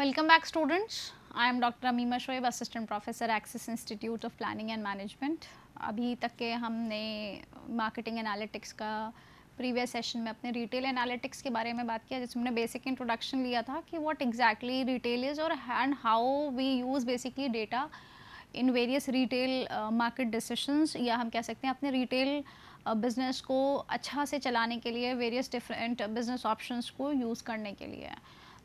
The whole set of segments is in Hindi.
Welcome back students. I am Dr. Amima Shoaib, Assistant Professor, Axis Institute of Planning and Management. अभी तक के हमने मार्केटिंग एनालिटिक्स का प्रीवियस सेशन में अपने रिटेल एनालिटिक्स के बारे में बात किया जिसमें हमने बेसिक इंट्रोडक्शन लिया था कि वॉट एग्जैक्टली रिटेल इज़ और and how we use basically data in various retail market decisions या हम कह सकते हैं अपने रिटेल बिज़नेस uh, को अच्छा से चलाने के लिए वेरियस डिफरेंट बिज़नेस ऑप्शंस को यूज़ करने के लिए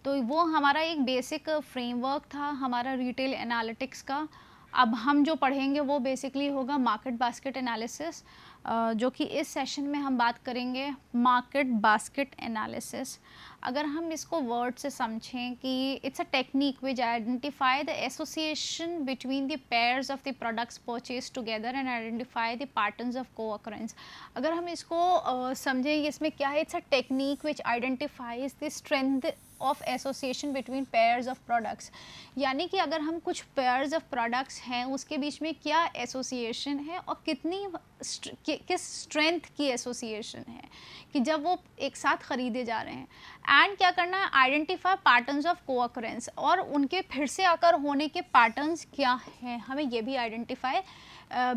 तो वो हमारा एक बेसिक फ्रेमवर्क था हमारा रिटेल एनालिटिक्स का अब हम जो पढ़ेंगे वो बेसिकली होगा मार्केट बास्केट एनालिसिस जो कि इस सेशन में हम बात करेंगे मार्केट बास्केट एनालिसिस अगर हम इसको वर्ड से समझें कि it's a technique which identify the association between the pairs of the products purchase together and identify the patterns of co-occurrence अगर हम इसको uh, समझें इसमें क्या है it's a technique which identifies the strength of association between pairs of products यानी कि अगर हम कुछ पेयर्स ऑफ प्रोडक्ट्स हैं उसके बीच में क्या एसोसिएशन है और कितनी किस स्ट्रेंथ की एसोसिएशन है कि जब वो एक साथ ख़रीदे जा रहे हैं एंड क्या करना है आइडेंटिफाई पैटर्न्स ऑफ कोअकरेंस और उनके फिर से आकर होने के पैटर्न्स क्या हैं हमें ये भी आइडेंटिफाई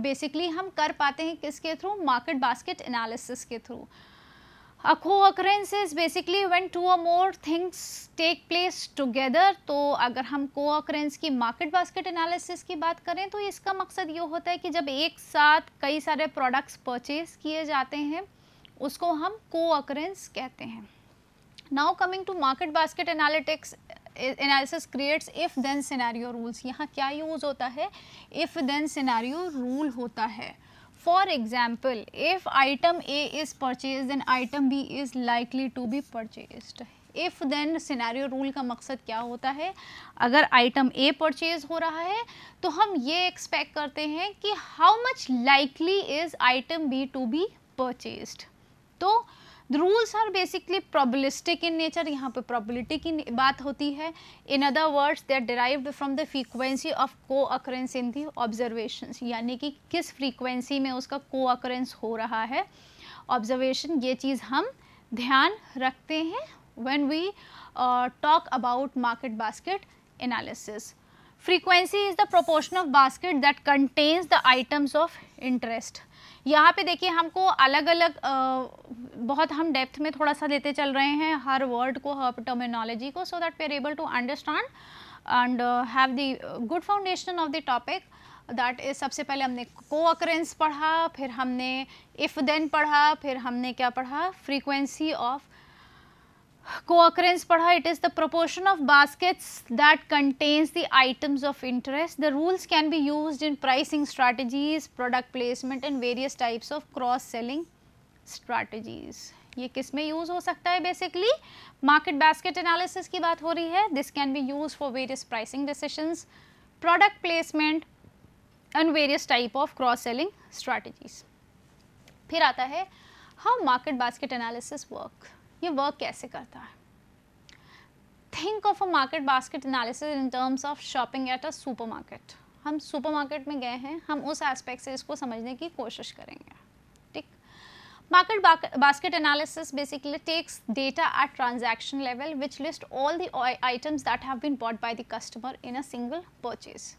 बेसिकली uh, हम कर पाते हैं किसके थ्रू मार्केट बास्केट एनालिसिस के through a co-occurrence is basically when two a more things take place together तो अगर हम को अकरेंस की मार्केट बास्केट एनालिसिस की बात करें तो इसका मकसद ये होता है कि जब एक साथ कई सारे प्रोडक्ट्स परचेज किए जाते हैं उसको हम को अकरेंस कहते हैं now coming to market basket analytics analysis creates if then scenario rules यहाँ क्या यूज होता है इफ देन सिनारियो रूल होता है for example if item A is purchase then item B is likely to be purchased. If then scenario rule का मकसद क्या होता है अगर आइटम ए परचेज हो रहा है तो हम ये एक्सपेक्ट करते हैं कि how much likely is item B to be purchased तो the rules are basically probabilistic in nature यहाँ पे प्रॉबलिटी की बात होती है in other words they are derived from the frequency of co-occurrence in the observation यानी कि किस फ्रीक्वेंसी में उसका को अकरेंस हो रहा है ऑब्जर्वेशन ये चीज़ हम ध्यान रखते हैं when we talk about market basket analysis frequency is the proportion of basket that contains the items of interest यहाँ पे देखिए हमको अलग अलग आ, बहुत हम डेप्थ में थोड़ा सा लेते चल रहे हैं हर वर्ड को हर टर्मिनोलॉजी को so that we are able to understand and have the good foundation of the topic that is सबसे पहले हमने को अक्रेंस पढ़ा फिर हमने इफ़ देन पढ़ा फिर हमने क्या पढ़ा frequency of co-occurrence padha it is the proportion of baskets that contains the items of interest the rules can be used in pricing strategies product placement and various types of cross selling strategies ये किस में यूज हो सकता है बेसिकली मार्केट बास्केट एनालिसिस की बात हो रही है this can be use for various pricing decisions product placement and various type of cross selling strategies फिर आता है how market basket analysis work ये वर्क कैसे करता है think of a market basket analysis in terms of shopping at a supermarket हम सुपरमार्केट में गए हैं हम उस एस्पेक्ट से इसको समझने की कोशिश करेंगे ठीक market basket analysis basically takes data at transaction level which list all the items that have been bought by the customer in a single purchase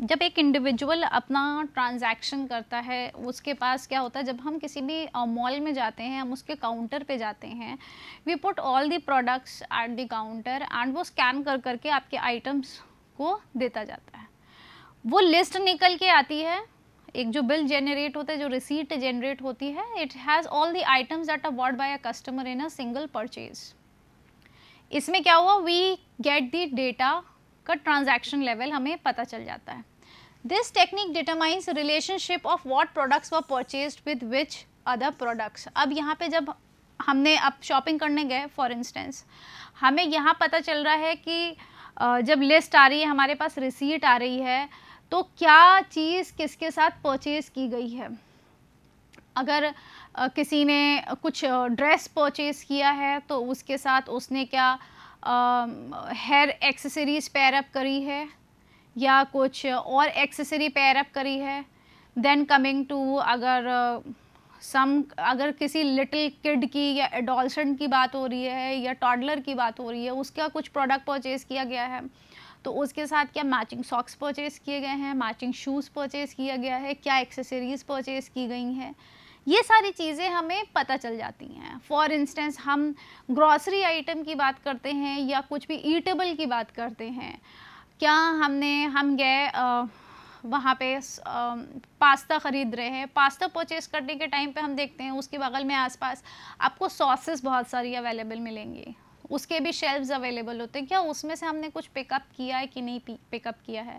जब एक इंडिविजुअल अपना ट्रांजैक्शन करता है उसके पास क्या होता है जब हम किसी भी मॉल में जाते हैं हम उसके काउंटर पे जाते हैं we put all the products at the counter and वो स्कैन कर करके आपके आइटम्स को देता जाता है वो लिस्ट निकल के आती है एक जो बिल जेनरेट होता है जो रिसीट जेनरेट होती है it has all the items at a ward by a customer in a single purchase इसमें क्या हुआ वी गेट दी डेटा का ट्रांजैक्शन लेवल हमें पता चल जाता है this technique determines relationship of what products we purchase with which other products अब यहाँ पे जब हमने अब शॉपिंग करने गए फॉर इंस्टेंस हमें यहाँ पता चल रहा है कि जब लिस्ट आ रही है हमारे पास रिसीट आ रही है तो क्या चीज़ किसके साथ परचेज़ की गई है अगर किसी ने कुछ ड्रेस परचेज़ किया है तो उसके साथ उसने क्या हेयर एक्सेसरीज पेयर अप करी है या कुछ और एक्सेसरी पेयर अप करी है देन कमिंग टू अगर सम अगर किसी लिटिल किड की या एडोलसेंट की बात हो रही है या टॉडलर की बात हो रही है उसका कुछ प्रोडक्ट परचेज़ किया गया है तो उसके साथ क्या मैचिंग सॉक्स परचेज़ किए गए हैं मैचिंग शूज़ परचेज़ किया गया है क्या एक्सेसरीज़ परचेज़ की गई हैं ये सारी चीज़ें हमें पता चल जाती हैं फॉर इंस्टेंस हम ग्रॉसरी आइटम की बात करते हैं या कुछ भी ईटेबल की बात करते हैं क्या हमने हम गए वहाँ पे पास्ता ख़रीद रहे हैं पास्ता परचेज़ करने के टाइम पे हम देखते हैं उसके बगल में आसपास आपको सॉसेस बहुत सारी अवेलेबल मिलेंगी उसके भी शेल्व्स अवेलेबल होते हैं क्या उसमें से हमने कुछ पिकअप किया है कि नहीं पिकअप किया है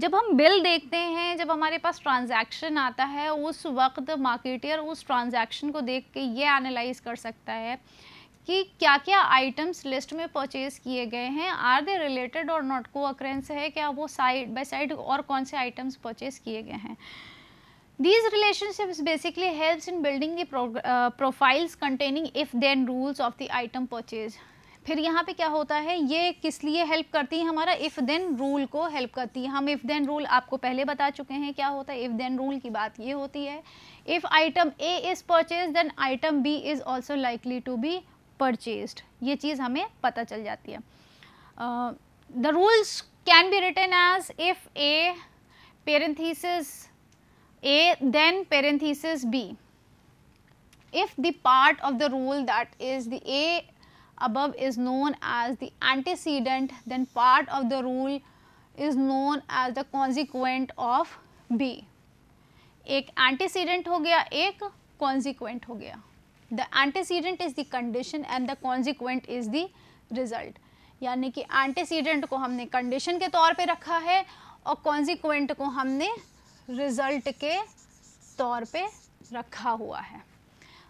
जब हम बिल देखते हैं जब हमारे पास ट्रांजैक्शन आता है उस वक्त मार्केटियर उस ट्रांजैक्शन को देख के ये एनालाइज कर सकता है कि क्या क्या आइटम्स लिस्ट में परचेज किए गए हैं are they related or not co-occurrence है क्या वो साइड बाई साइड और कौन से आइटम्स परचेज किए गए हैं these relationships basically helps in building the profiles containing if containing rules of the item purchase फिर यहाँ पे क्या होता है ये किस लिए हेल्प करती है हमारा इफ़ देन रूल को हेल्प करती है हम इफ़ देन रूल आपको पहले बता चुके हैं क्या होता है इफ़ देन रूल की बात ये होती है if item A is purchase then item B is also likely to be purchase ये चीज़ हमें पता चल जाती है the rules can be written as if A parenthesis A then parenthesis B If the part of the rule that is the A above is known as the antecedent then part of the rule is known as the consequent of B. ek antecedent ho gaya ek consequent ho gaya the antecedent is the condition and the consequent is the result. yani ki antecedent ko humne condition ke taur pe rakha hai aur consequent ko humne result ke taur pe rakha hua hai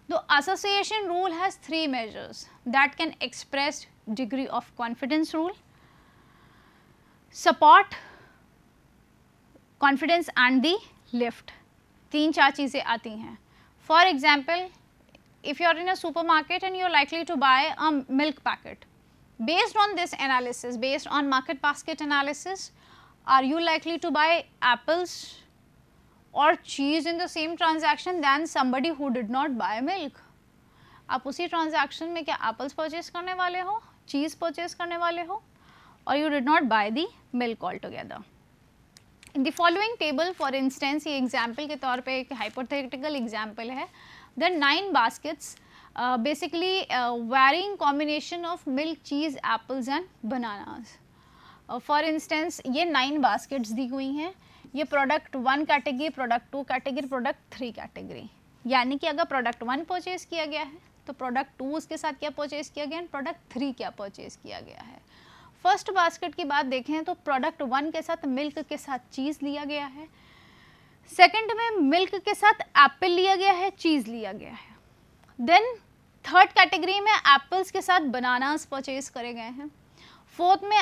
The association rule has three measures that can express degree of confidence rule, support, confidence and the lift. तीन चार चीज़ें आती हैं For example, if you are in a supermarket and you are likely to buy a milk packet, based on this analysis, based on market basket analysis, are you likely to buy apples, और cheese in the same transaction than somebody who did not buy milk आप उसी ट्रांजेक्शन में क्या एप्पल्स परचेज करने वाले हो चीज़ परचेज करने वाले हो और you did not buy the milk all together in the following table for instance ये एग्जाम्पल के तौर पर एक हाइपोथेटिकल एग्जाम्पल है the nine baskets basically varying combination of milk cheese apples and banana for instance ये नाइन बास्केट्स दी हुई हैं ये product one category product two category product three category यानी कि अगर प्रोडक्ट वन परचेज किया गया है तो प्रोडक्ट टू उसके साथ क्या परचेज किया गया प्रोडक्ट थ्री क्या परचेज किया गया है फर्स्ट बास्केट की बात देखें तो प्रोडक्ट वन के साथ मिल्क के साथ चीज़ लिया गया है सेकंड में मिल्क के साथ एप्पल लिया गया है चीज़ लिया गया है देन थर्ड कैटेगरी में एप्पल्स के साथ बनानास परचेज करे गए हैं फोर्थ में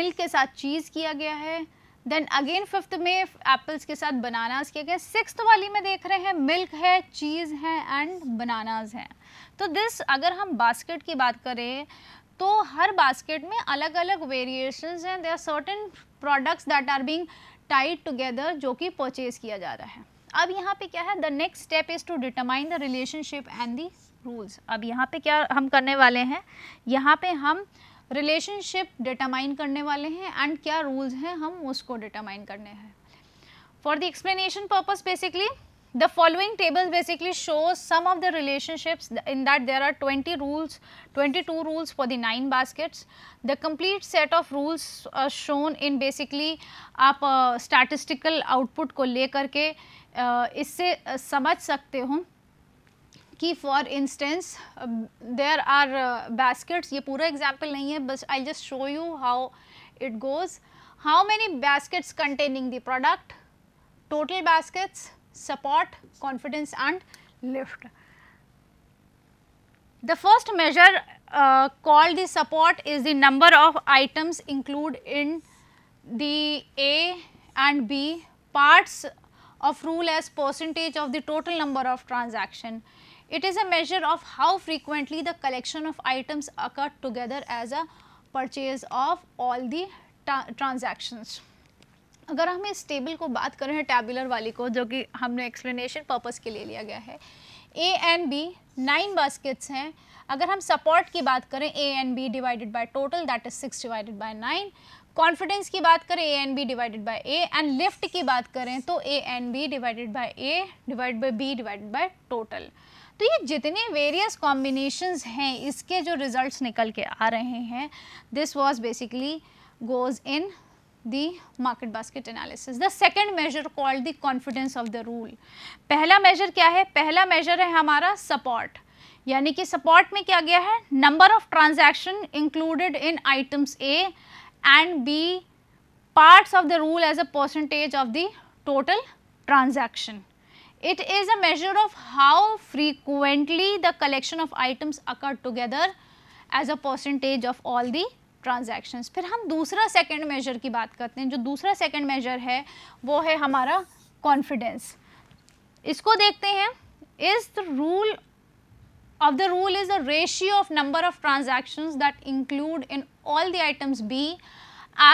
मिल्क के साथ चीज़ किया गया है देन अगेन फिफ्थ में एप्पल्स के साथ बनानाज किया गया सिक्स वाली में देख रहे हैं मिल्क है चीज़ है एंड बनानाज हैं तो दिस अगर हम बास्केट की बात करें तो हर बास्केट में अलग अलग वेरिएशंस हैं they are certain products that are being tied together जो कि परचेज किया जा रहा है अब यहाँ पे क्या है the next step is to determine the relationship and the rules अब यहाँ पे क्या हम करने वाले हैं यहाँ पे हम रिलेशनशिप डिटामाइन करने वाले हैं एंड क्या रूल्स हैं हम उसको डिटामाइन करने हैं for the explanation purpose basically the following table basically show some of the relationships in that there are twenty rules twenty two rules for the nine baskets the complete set of rules shown in basically आप स्टैटिस्टिकल uh, आउटपुट को लेकर के uh, इससे uh, समझ सकते हों For instance, there are uh, baskets. Baskets ये पूरा एग्जाम्पल नहीं है I will just show you how it goes. how many baskets containing the product, total baskets, support, confidence and lift. The first measure uh, called the support is the number of items included in the A and B parts of rule as percentage of the total number of transaction. It is a measure of how frequently the collection of items occur together as a purchase of all the transactions. अगर हम इस टेबल को बात करें टेबुलर वाली को जो कि हमने एक्सप्लेनेशन पर्पज के लिए लिया गया है A and B nine baskets हैं अगर हम सपोर्ट की बात करें A and B divided by total that is six divided by nine confidence की बात करें A and B divided by A and lift की बात करें तो A and B divided by A divide by B divided by total तो ये जितने वेरियस कॉम्बिनेशंस हैं इसके जो रिजल्ट्स निकल के आ रहे हैं this was basically goes in the market basket analysis the second measure called the confidence of the rule पहला measure क्या है पहला measure है हमारा support यानी कि support में क्या गया है number of transaction included in items A and B parts of the rule as a percentage of the total transaction It is a measure of how frequently the collection of items occurred together as a percentage of all the transactions. फिर हम दूसरा second measure की बात करते हैं जो दूसरा second measure है वो है हमारा confidence. इसको देखते हैं is the rule of the rule is the ratio of number of transactions that include in all the items B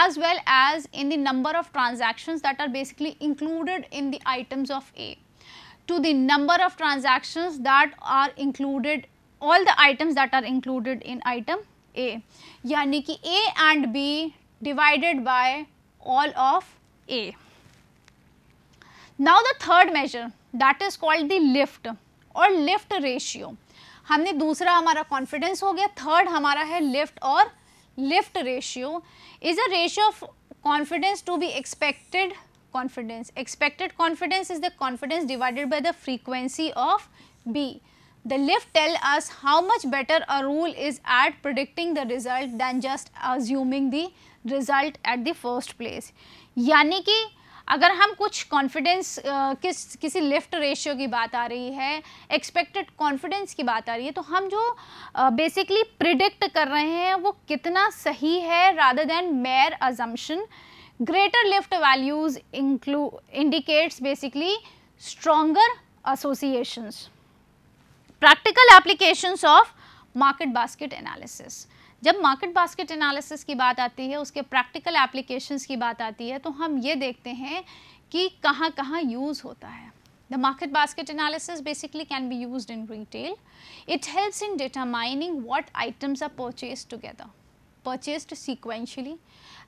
as well as in the number of transactions that are basically included in the items of A. to the number of transactions that are included all the items that are included in item A यानी कि A and B divided by all of A. Now the third measure that is called the lift or lift ratio. हमने दूसरा हमारा confidence हो गया third हमारा है lift और lift ratio is a ratio of confidence to be expected confidence. Expected confidence is the confidence divided by the frequency of B. The lift tell us how much better a rule is at predicting the result than just assuming the result at the first place. यानी कि अगर हम कुछ कॉन्फिडेंस किस किसी लिफ्ट रेशियो की बात आ रही है एक्सपेक्टेड कॉन्फिडेंस की बात आ रही है तो हम जो बेसिकली uh, प्रिडिक्ट कर रहे हैं वो कितना सही है rather than mere assumption greater lift values include indicates basically stronger associations practical applications of market basket analysis जब मार्केट बास्केट एनालिसिस की बात आती है उसके प्रैक्टिकल एप्लीकेशंस की बात आती है तो हम ये देखते हैं कि कहाँ कहाँ यूज़ होता है the market basket analysis basically can be use in retail it helps in data mining what items are purchase together purchased sequentially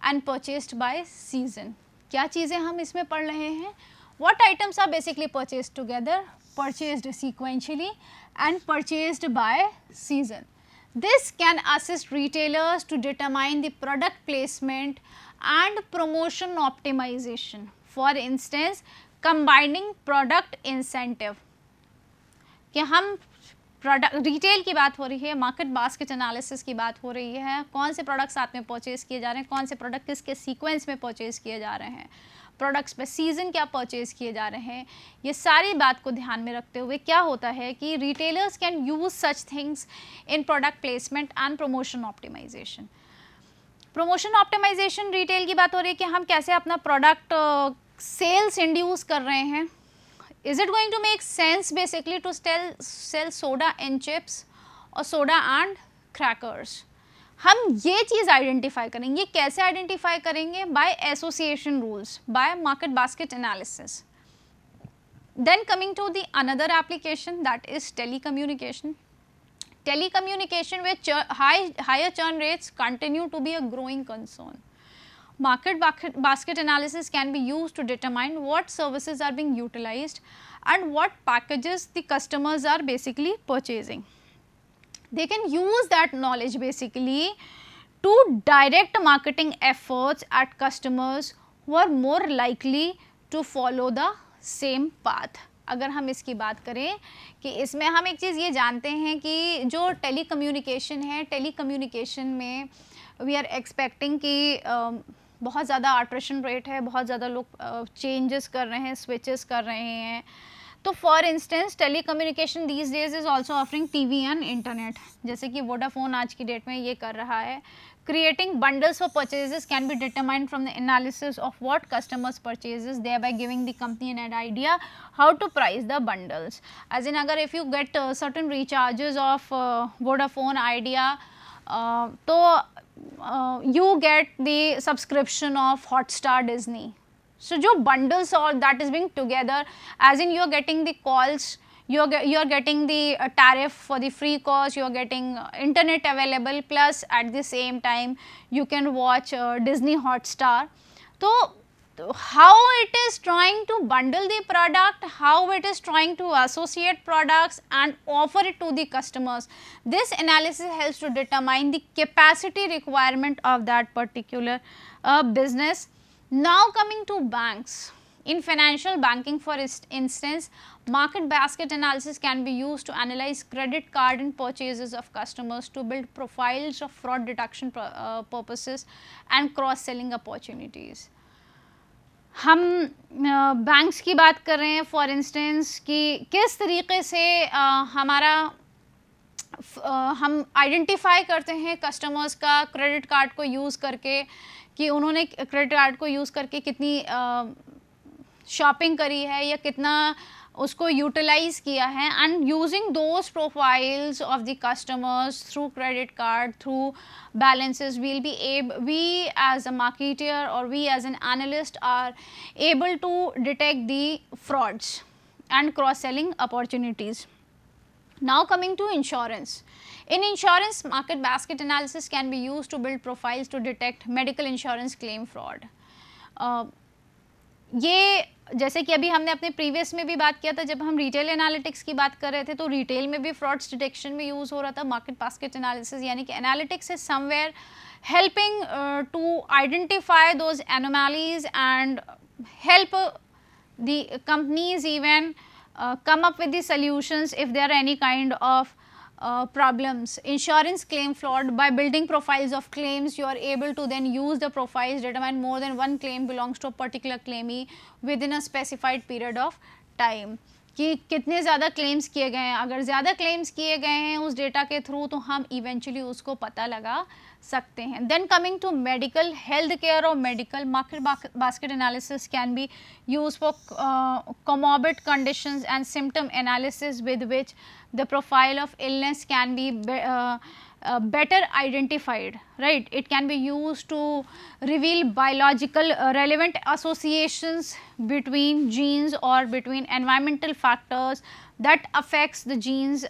and purchased by season. kya cheeze hum isme pad rahe hain What items are basically purchased together? Purchased sequentially and purchased by season. This can assist retailers to determine the product placement and promotion optimization. For instance, combining product incentive कि हम प्रोडक्ट रिटेल की बात हो रही है मार्केट बास्केट एनालिसिस की बात हो रही है कौन से प्रोडक्ट्स साथ में परचेज़ किए जा रहे हैं कौन से प्रोडक्ट किसके सीक्वेंस में परचेज़ किए जा रहे हैं प्रोडक्ट्स पे सीज़न क्या परचेज़ किए जा रहे हैं ये सारी बात को ध्यान में रखते हुए क्या होता है कि retailers can use such things in product placement and promotion optimization promotion optimization retail की बात हो रही है कि हम कैसे अपना प्रोडक्ट सेल्स इंड्यूस कर रहे हैं Is it going to make sense basically to sell, sell soda and chips or soda and crackers? हम ये चीज़ आइडेंटिफाई करेंगे ये कैसे identify करेंगे By association rules, by market basket analysis. then coming to the another application that is telecommunication telecommunication with high higher churn rates continue to be a growing concern Market basket analysis can be used to determine what services are being utilized and what packages the customers are basically purchasing. They can use that knowledge basically to direct marketing efforts at customers who are more likely to follow the same path. अगर हम इसकी बात करें कि इसमें हम एक चीज़ ये जानते हैं कि जो टेली कम्युनिकेशन है टेली कम्युनिकेशन में वी आर एक्सपेक्टिंग कि बहुत ज़्यादा आर्ट्रेशन रेट है बहुत ज़्यादा लोग चेंजेस कर रहे हैं स्विचेस कर रहे हैं तो for instance telecommunication these days is also offering T V and internet जैसे कि वोडाफोन आज की डेट में ये कर रहा है creating bundles for purchases can be determined from the analysis of what customers purchases there by giving the company an ad idea how to price the bundles as in अगर if you get certain recharges of Vodafone Idea So uh, uh, you get the subscription of Hotstar Disney. So, जो bundles all that is being together as in you are getting the calls you are, getting the uh, tariff for the free calls. you are getting internet available plus at the same time you can watch Disney Hotstar. So, how it is trying to bundle the product, how it is trying to associate products and offer it to the customers. This analysis helps to determine the capacity requirement of that particular uh, business. Now coming to banks. In financial banking for instance, market basket analysis can be used to analyze credit card and purchases of customers to build profiles of fraud detection uh, purposes and cross-selling opportunities. हम बैंक्स की बात कर रहे हैं फॉर इंस्टेंस कि किस तरीके से आ, हमारा आ, हम आइडेंटिफाई करते हैं कस्टमर्स का क्रेडिट कार्ड को यूज़ करके कि उन्होंने क्रेडिट कार्ड को यूज़ करके कितनी शॉपिंग करी है या कितना उसको यूटिलाइज किया है and using those profiles of the customers through credit card through balances will be able we as a marketer or we as an analyst are able to detect the frauds and cross selling opportunities now coming to insurance in insurance market basket analysis can be use to build profiles to detect medical insurance claim fraud ये जैसे कि अभी हमने अपने प्रीवियस में भी बात किया था जब हम रिटेल एनालिटिक्स की बात कर रहे थे तो रिटेल में भी फ्रॉड्स डिटेक्शन में यूज़ हो रहा था मार्केट बास्केट एनालिसिस यानी कि analytics is somewhere helping to identify those anomalies and help the companies even come up with the solutions if they are any kind of uh, problems. Insurance claim fraud by building profiles of claims you are able to then use the profiles determine more than one claim belongs to a particular claimee within a specified period of time. कि कितने ज़्यादा क्लेम्स किए गए हैं अगर ज़्यादा क्लेम्स किए गए हैं उस डेटा के थ्रू तो हम इवेंचुअली उसको पता लगा सकते हैं then coming to medical health care और medical market basket analysis can be use for comorbid condition and symptom analysis with which the profile of illness can be better identified right it can be use to reveal biological relevant associations between genes और between environmental factors that affects the genes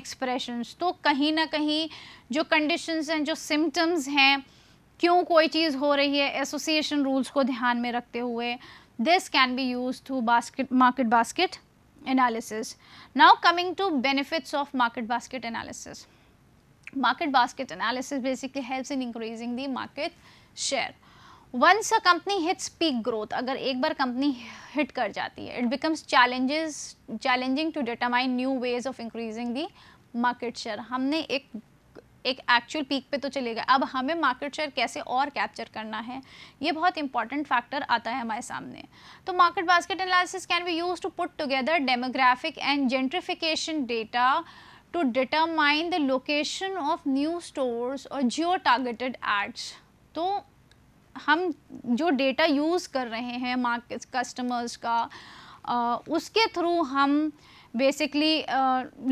expressions तो कहीं ना कहीं जो कंडीशंस हैं जो सिम्टम्स हैं क्यों कोई चीज़ हो रही है एसोसिएशन रूल्स को ध्यान में रखते हुए this can be use through basket market basket analysis now coming to benefits of market basket analysis market basket analysis basically helps in increasing the market share once a company hits peak growth अगर एक बार कंपनी हिट कर जाती है it becomes challenges challenging to determine new ways of increasing the market share हमने एक एक एक्चुअल पीक पे तो चले गए अब हमें मार्केट शेयर कैसे और कैप्चर करना है ये बहुत इंपॉर्टेंट फैक्टर आता है हमारे सामने तो market basket analysis can be use to put together demographic and gentrification data to determine the location of new stores और जियो टारगेटेड एड्स तो हम जो डेटा यूज़ कर रहे हैं मार्केट कस्टमर्स का आ, उसके थ्रू हम बेसिकली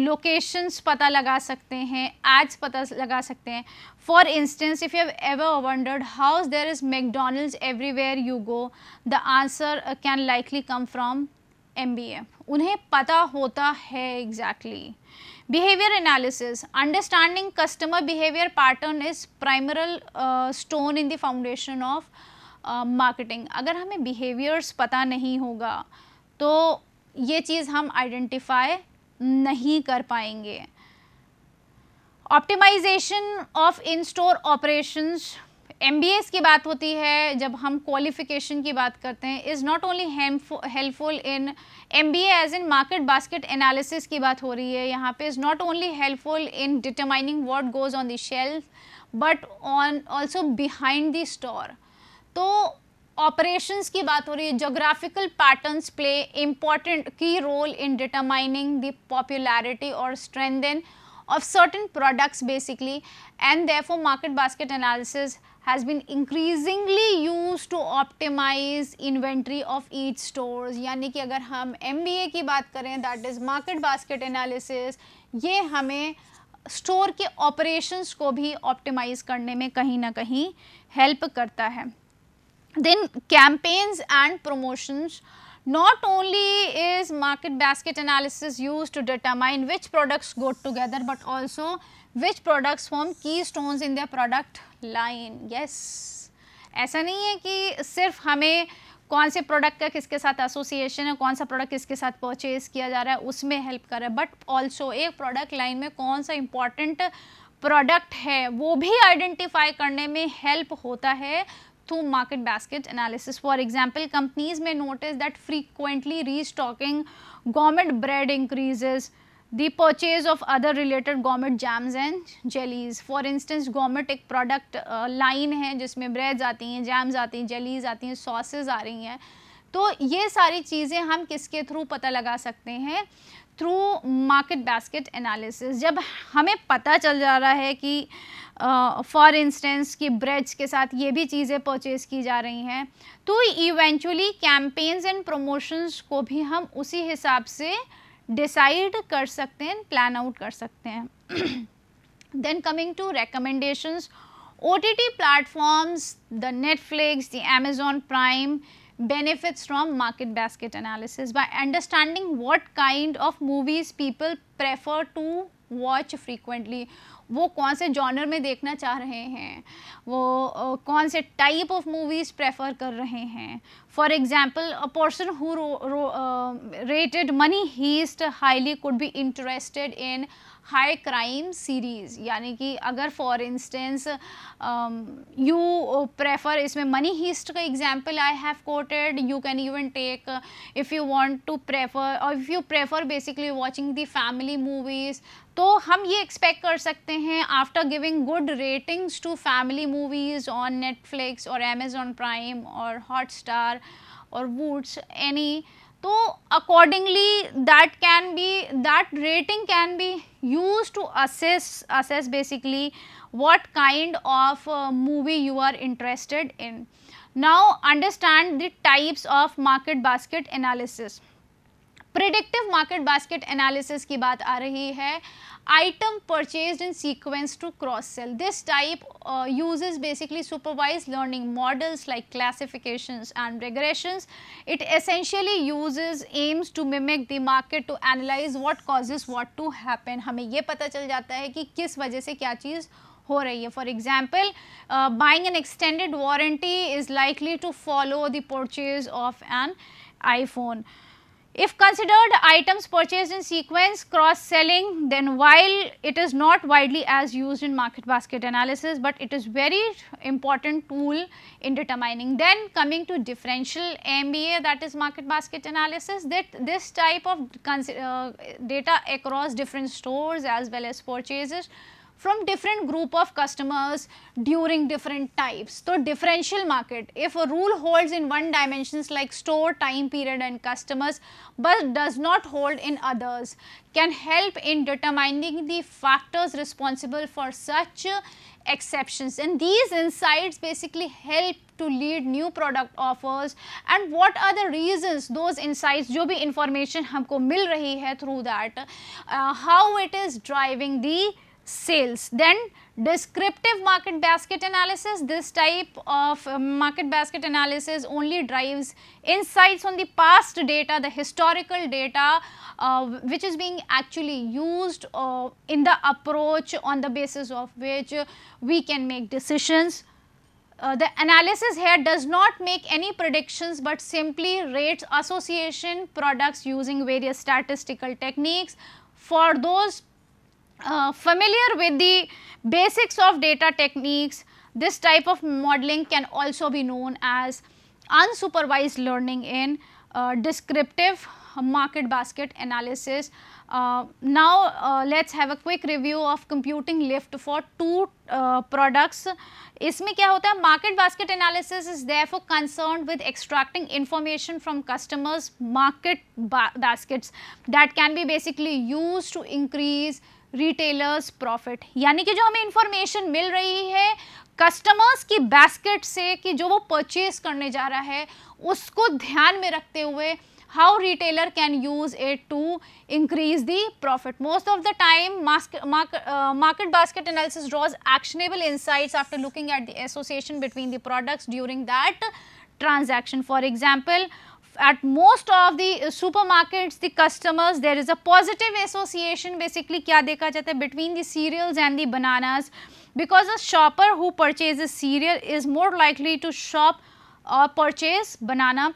लोकेशंस पता लगा सकते हैं एड्स पता लगा सकते हैं for instance if you have ever wondered how's there is McDonald's everywhere you go the answer can likely come from um उन्हें पता होता है exactly exactly. Behavior analysis. Understanding customer behavior pattern is primal uh, stone in the foundation of marketing uh, अगर हमें बिहेवियर्स पता नहीं होगा तो ये चीज़ हम आइडेंटिफाई नहीं कर पाएंगे optimization of in store operations um की बात होती है जब हम क्वालिफिकेशन की बात करते हैं is not only helpful in M B as in market basket analysis की बात हो रही है यहाँ पे is not only helpful in determining what goes on the shelf but on also behind the store तो ऑपरेशंस की बात हो रही है geographical patterns play important key role in determining the popularity और strengthen of certain products basically and therefore market basket analysis has been increasingly used to optimize inventory of each stores यानी कि अगर हम एम की बात करें that is market basket analysis ये हमें स्टोर के ऑपरेशंस को भी ऑप्टिमाइज करने में कहीं ना कहीं हेल्प करता है then campaigns and promotions not only is market basket analysis used to determine which products go together but also which products form keystones in the product line yes ऐसा नहीं है कि सिर्फ हमें कौन से प्रोडक्ट का किसके साथ एसोसिएशन है कौन सा प्रोडक्ट किसके साथ परचेज किया जा रहा है उसमें हेल्प कर रहा है बट ऑल्सो एक प्रोडक्ट लाइन में कौन सा इम्पॉर्टेंट प्रोडक्ट है वो भी आइडेंटिफाई करने में हेल्प होता है through market basket analysis for example companies may notice that frequently stocking gourmet bread increases the purchase of other related gourmet jams and jellies for instance gourmet एक प्रोडक्ट लाइन है जिसमें breads आती हैं जैम्स आती हैं jellies आती हैं सॉसेज आ रही हैं तो ये सारी चीज़ें हम किसके थ्रू पता लगा सकते हैं थ्रू मार्केट बास्केट एनालिसिस जब हमें पता चल जा रहा है कि फॉर uh, इंस्टेंस कि ब्रेड्स के साथ ये भी चीज़ें परचेज़ की जा रही हैं तो इवेंचुअली कैंपेन्स एंड प्रमोशंस को भी हम उसी हिसाब से uh, डिसाइड कर सकते हैं प्लान आउट कर सकते हैं then coming to recommendations OTT platforms the Netflix the Amazon Prime benefits from market basket analysis by understanding what kind of movies people prefer to watch frequently वो कौन से जॉनर में देखना चाह रहे हैं वो uh, कौन से टाइप ऑफ मूवीज़ प्रेफर कर रहे हैं for example a person who rated money heist highly could be interested in high crime series यानी कि अगर फॉर इंस्टेंस यू प्रेफर इसमें मनी हिस्ट का example I have quoted you can even take if you want to prefer और if you prefer basically watching the family movies तो हम ये एक्सपेक्ट कर सकते हैं after giving good ratings to family movies on Netflix और अमेज़ॉन प्राइम और हॉट स्टार और वूड्स any So, accordingly that can be that rating can be used to assess assess basically what kind of uh, movie you are interested in. Now, understand the types of market basket analysis. Predictive market basket analysis की बात आ रही है item purchase in sequence to cross sell this type use basically supervise learning models like classification and regressions it essentially use aims to mimic the market to analyse what causes what to happen हमें यह पता चल जाता है कि किस वजह से क्या चीज़ हो रही है for example buying an extended warranty is likely to follow the purchase of an iPhone If considered items purchased in sequence cross-selling then while it is not widely as used in market basket analysis but it is very important tool in determining. Then coming to differential MBA that is market basket analysis that this type of uh, data across different stores as well as purchases from different group of customers during different types. So, differential market if a rule holds in one dimensions like store, time period and customers but does not hold in others can help in determining the factors responsible for such exceptions and these insights basically help to lead new product offers and what are the reasons those insights जो information hamko mil rahi hai through that uh, how it is driving the sales. Then descriptive market basket analysis, this type of uh, market basket analysis only drives insights on the past data, the historical data uh, which is being actually used uh, in the approach on the basis of which we can make decisions. Uh, the analysis here does not make any predictions but simply rates association products using various statistical techniques for those uh, familiar with the basics of data techniques, this type of modeling can also be known as unsupervised learning in uh, descriptive market basket analysis. Uh, now, uh, let us have a quick review of computing lift for two uh, products. इसमें क्या होता market basket analysis is therefore concerned with extracting information from customers market ba baskets that can be basically used to increase retailers profit यानी कि जो हमें इंफॉर्मेशन मिल रही है कस्टमर्स की बास्केट से कि जो वो परचेज करने जा रहा है उसको ध्यान में रखते हुए how retailer can use it to increase the profit most of the time market basket analysis draws actionable insights after looking at the association between the products during that transaction for example at most of the uh, supermarkets the customers there is a positive association basically kya dekha jata hai between the cereals and the bananas because a shopper who purchases cereal is more likely to shop or purchase banana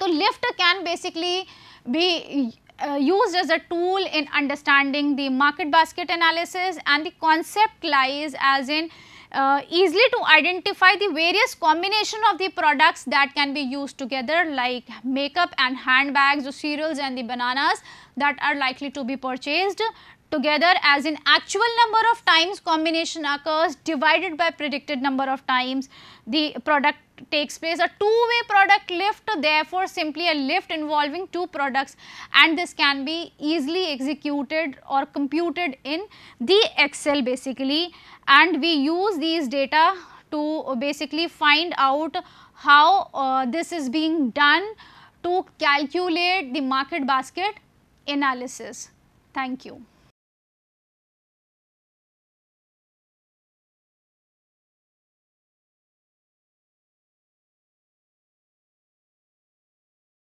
so lift can basically be uh, used as a tool in understanding the market basket analysis and the concept lies as in uh, easily to identify the various combination of the products that can be used together like makeup and handbags, the cereals and the bananas that are likely to be purchased together as in actual number of times combination occurs divided by predicted number of times the product takes place a two way product lift therefore simply a lift involving two products and this can be easily executed or computed in the excel basically and we use these data to basically find out how uh, this is being done to calculate the market basket analysis. Thank you.